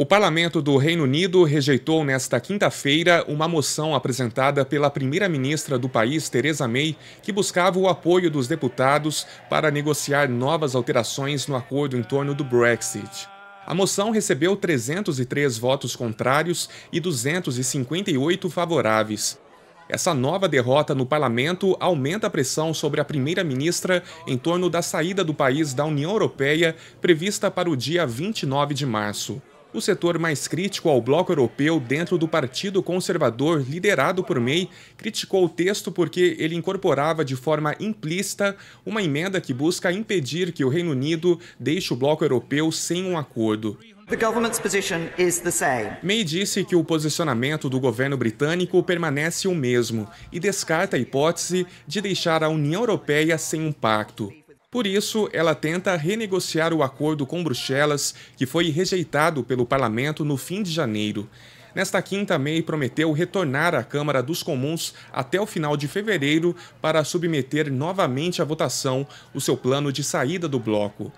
O parlamento do Reino Unido rejeitou nesta quinta-feira uma moção apresentada pela primeira-ministra do país, Theresa May, que buscava o apoio dos deputados para negociar novas alterações no acordo em torno do Brexit. A moção recebeu 303 votos contrários e 258 favoráveis. Essa nova derrota no parlamento aumenta a pressão sobre a primeira-ministra em torno da saída do país da União Europeia prevista para o dia 29 de março o setor mais crítico ao bloco europeu dentro do Partido Conservador, liderado por May, criticou o texto porque ele incorporava de forma implícita uma emenda que busca impedir que o Reino Unido deixe o bloco europeu sem um acordo. May disse que o posicionamento do governo britânico permanece o mesmo e descarta a hipótese de deixar a União Europeia sem um pacto. Por isso, ela tenta renegociar o acordo com Bruxelas, que foi rejeitado pelo parlamento no fim de janeiro. Nesta quinta, May prometeu retornar à Câmara dos Comuns até o final de fevereiro para submeter novamente à votação o seu plano de saída do bloco.